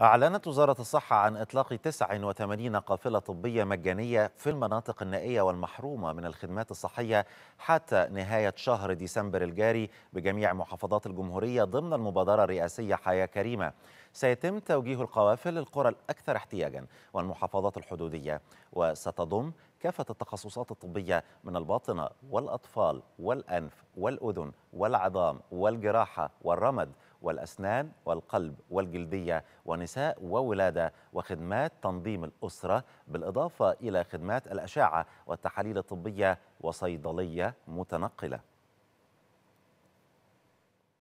أعلنت وزارة الصحة عن إطلاق 89 قافلة طبية مجانية في المناطق النائية والمحرومة من الخدمات الصحية حتى نهاية شهر ديسمبر الجاري بجميع محافظات الجمهورية ضمن المبادرة الرئاسية حياة كريمة. سيتم توجيه القوافل للقرى الأكثر احتياجا والمحافظات الحدودية وستضم كافة التخصصات الطبية من الباطنة والأطفال والأنف والأذن والعظام والجراحة والرمد والأسنان والقلب والجلدية ونساء وولادة وخدمات تنظيم الأسرة بالإضافة إلى خدمات الأشعة والتحاليل الطبية وصيدلية متنقلة